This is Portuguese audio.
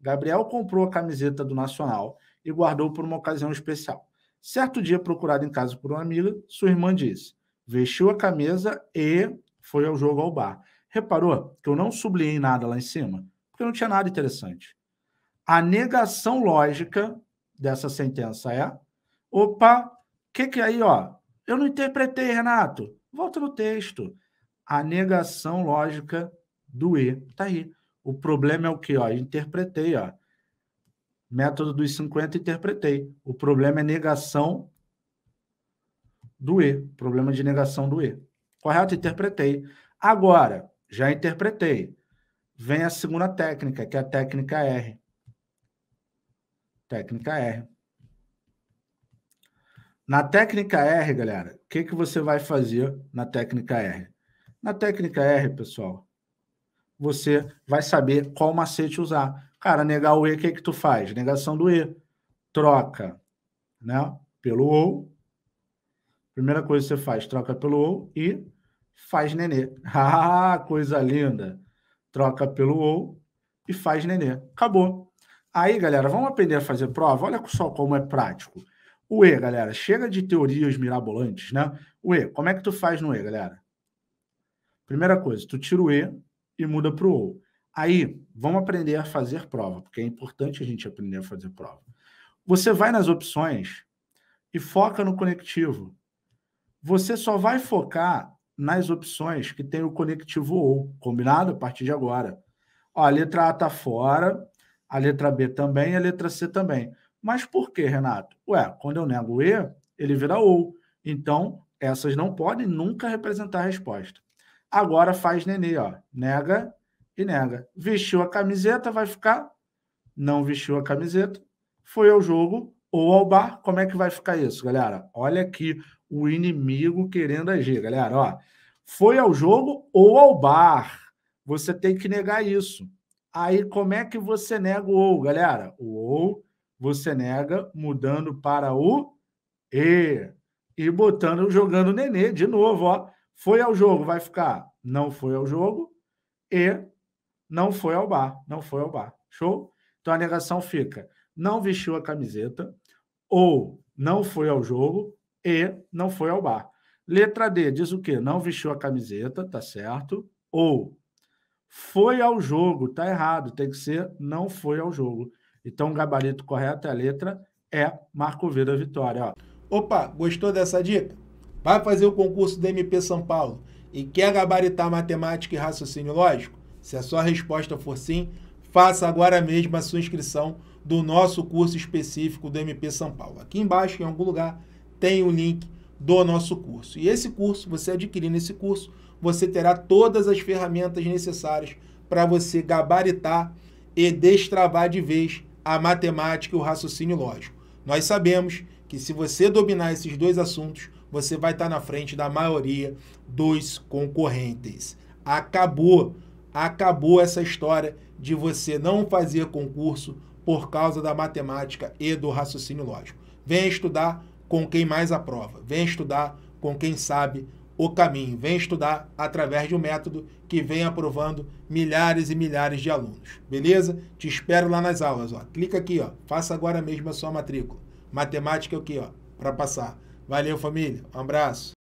Gabriel comprou a camiseta do Nacional e guardou por uma ocasião especial. Certo dia, procurado em casa por uma amiga, sua irmã disse: vestiu a camisa e foi ao jogo ao bar. Reparou que eu não sublinhei nada lá em cima? Porque não tinha nada interessante. A negação lógica dessa sentença é: opa, que que é aí, ó? Eu não interpretei, Renato. Volta no texto. A negação lógica do E. Tá aí. O problema é o que? Ó, interpretei, ó. Método dos 50, interpretei. O problema é negação do E. Problema de negação do E. Correto? Interpretei. Agora, já interpretei. Vem a segunda técnica, que é a técnica R. Técnica R. Na técnica R, galera, o que, que você vai fazer na técnica R? Na técnica R, pessoal, você vai saber qual macete usar. Cara, negar o E, o que, é que tu faz? Negação do E. Troca né, pelo OU. Primeira coisa que você faz, troca pelo OU e faz nenê. Ah, coisa linda! Troca pelo OU e faz nenê. Acabou. Aí, galera, vamos aprender a fazer prova? Olha só como é prático. O E, galera, chega de teorias mirabolantes, né? O E, como é que tu faz no E, galera? Primeira coisa, tu tira o E, e muda para o ou. Aí, vamos aprender a fazer prova, porque é importante a gente aprender a fazer prova. Você vai nas opções e foca no conectivo. Você só vai focar nas opções que tem o conectivo ou, combinado? A partir de agora. Ó, a letra A está fora, a letra B também, a letra C também. Mas por que, Renato? Ué, quando eu nego E, ele vira ou. Então, essas não podem nunca representar a resposta. Agora faz nenê, ó. Nega e nega. Vestiu a camiseta, vai ficar. Não vestiu a camiseta, foi ao jogo ou ao bar. Como é que vai ficar isso, galera? Olha aqui o inimigo querendo agir, galera. Ó, foi ao jogo ou ao bar. Você tem que negar isso. Aí, como é que você nega o ou, galera? O ou você nega mudando para o e e botando, jogando o nenê de novo, ó. Foi ao jogo, vai ficar. Não foi ao jogo. E não foi ao bar. Não foi ao bar. Show? Então a negação fica: não vestiu a camiseta, ou não foi ao jogo, e não foi ao bar. Letra D diz o quê? Não vestiu a camiseta, tá certo? Ou foi ao jogo, tá errado, tem que ser não foi ao jogo. Então o gabarito correto é a letra é Marco Vila Vitória. Ó. Opa, gostou dessa dica? Vai fazer o concurso do MP São Paulo e quer gabaritar matemática e raciocínio lógico? Se a sua resposta for sim, faça agora mesmo a sua inscrição do nosso curso específico do MP São Paulo. Aqui embaixo, em algum lugar, tem o link do nosso curso. E esse curso, você adquirindo esse curso, você terá todas as ferramentas necessárias para você gabaritar e destravar de vez a matemática e o raciocínio lógico. Nós sabemos que se você dominar esses dois assuntos, você vai estar na frente da maioria dos concorrentes. Acabou, acabou essa história de você não fazer concurso por causa da matemática e do raciocínio lógico. Venha estudar com quem mais aprova, venha estudar com quem sabe o caminho, venha estudar através de um método que vem aprovando milhares e milhares de alunos. Beleza? Te espero lá nas aulas, ó. Clica aqui, ó. Faça agora mesmo a sua matrícula. Matemática é o que, ó, para passar. Valeu, família. Um abraço.